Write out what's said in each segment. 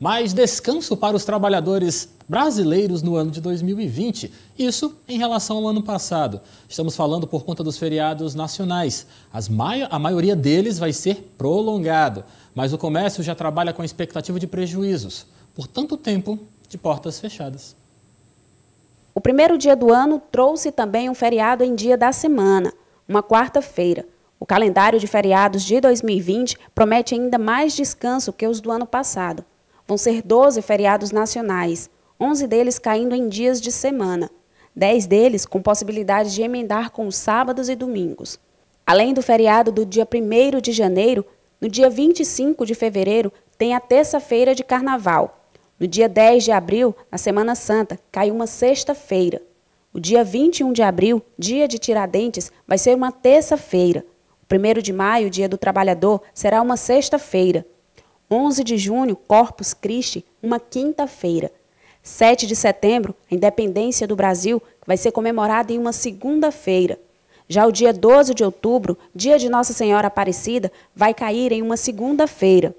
mais descanso para os trabalhadores brasileiros no ano de 2020. Isso em relação ao ano passado. Estamos falando por conta dos feriados nacionais. Mai a maioria deles vai ser prolongado, mas o comércio já trabalha com a expectativa de prejuízos por tanto tempo de portas fechadas. O primeiro dia do ano trouxe também um feriado em dia da semana, uma quarta-feira. O calendário de feriados de 2020 promete ainda mais descanso que os do ano passado. Vão ser 12 feriados nacionais, 11 deles caindo em dias de semana, 10 deles com possibilidade de emendar com sábados e domingos. Além do feriado do dia 1 de janeiro, no dia 25 de fevereiro tem a terça-feira de carnaval. No dia 10 de abril, na Semana Santa, cai uma sexta-feira. O dia 21 de abril, dia de Tiradentes, vai ser uma terça-feira. O 1 de maio, dia do trabalhador, será uma sexta-feira. 11 de junho, Corpus Christi, uma quinta-feira. 7 de setembro, a independência do Brasil, que vai ser comemorada em uma segunda-feira. Já o dia 12 de outubro, dia de Nossa Senhora Aparecida, vai cair em uma segunda-feira.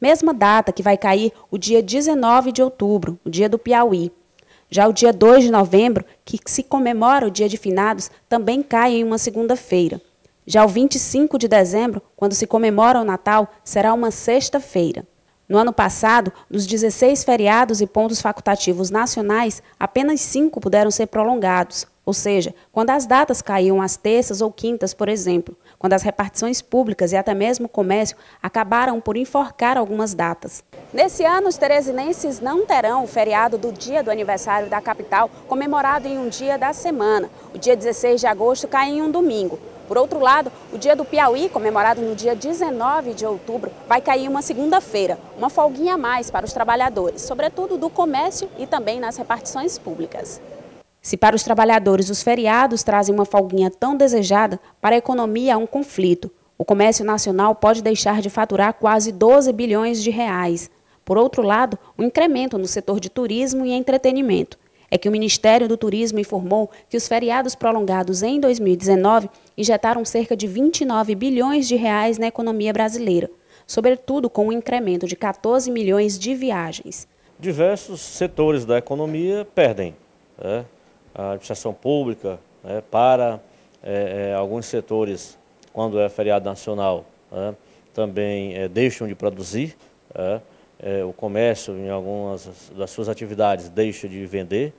Mesma data que vai cair o dia 19 de outubro, o dia do Piauí. Já o dia 2 de novembro, que se comemora o dia de finados, também cai em uma segunda-feira. Já o 25 de dezembro, quando se comemora o Natal, será uma sexta-feira. No ano passado, dos 16 feriados e pontos facultativos nacionais, apenas cinco puderam ser prolongados, ou seja, quando as datas caíam às terças ou quintas, por exemplo, quando as repartições públicas e até mesmo o comércio acabaram por enforcar algumas datas. Nesse ano, os teresinenses não terão o feriado do dia do aniversário da capital comemorado em um dia da semana. O dia 16 de agosto cai em um domingo. Por outro lado, o dia do Piauí, comemorado no dia 19 de outubro, vai cair uma segunda-feira, uma folguinha a mais para os trabalhadores, sobretudo do comércio e também nas repartições públicas. Se para os trabalhadores os feriados trazem uma folguinha tão desejada, para a economia há um conflito. O comércio nacional pode deixar de faturar quase 12 bilhões de reais. Por outro lado, o um incremento no setor de turismo e entretenimento. É que o Ministério do Turismo informou que os feriados prolongados em 2019 injetaram cerca de 29 bilhões de reais na economia brasileira, sobretudo com o um incremento de 14 milhões de viagens. Diversos setores da economia perdem. é a administração pública, né, para é, é, alguns setores, quando é feriado nacional, né, também é, deixam de produzir, né, é, o comércio em algumas das suas atividades deixa de vender,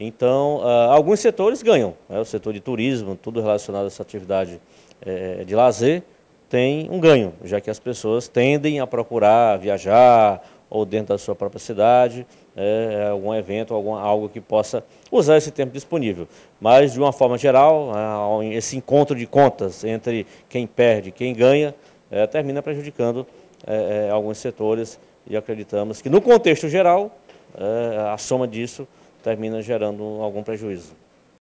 então, ah, alguns setores ganham. Né? O setor de turismo, tudo relacionado a essa atividade é, de lazer, tem um ganho, já que as pessoas tendem a procurar viajar ou dentro da sua própria cidade. É, é, algum evento, algum, algo que possa usar esse tempo disponível. Mas, de uma forma geral, esse encontro de contas entre quem perde e quem ganha é, termina prejudicando é, é alguns setores e acreditamos que, no contexto geral, é, a soma disso termina gerando algum prejuízo.